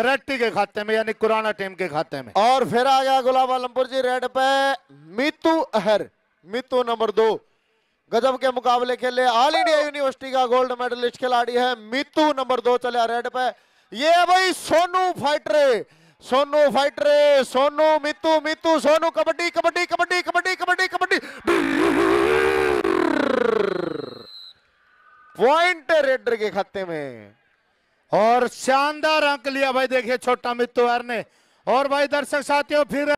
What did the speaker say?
रेट्टी के खाते में यानी कुराना टीम के खाते में और फिर आ गया गुलाब आलमपुर जी रेड पे मितू अहर मितू नंबर दो गजब के मुकाबले के लिए ऑल इंडिया यूनिवर्सिटी का गोल्ड मेडलिस्ट खिलाड़ी है मितू नंबर दो चले रेड पे ये भाई सोनू फाइटरे सोनू फाइटरे सोनू मितू मितू सोनू कबड्डी कबड्डी कबड्डी कबड्डी कबड्डी कबड्डी पॉइंट रेडर के खाते में और शानदार अंक लिया भाई देखिए छोटा मित्तू ने और भाई दर्शक साथियों फिर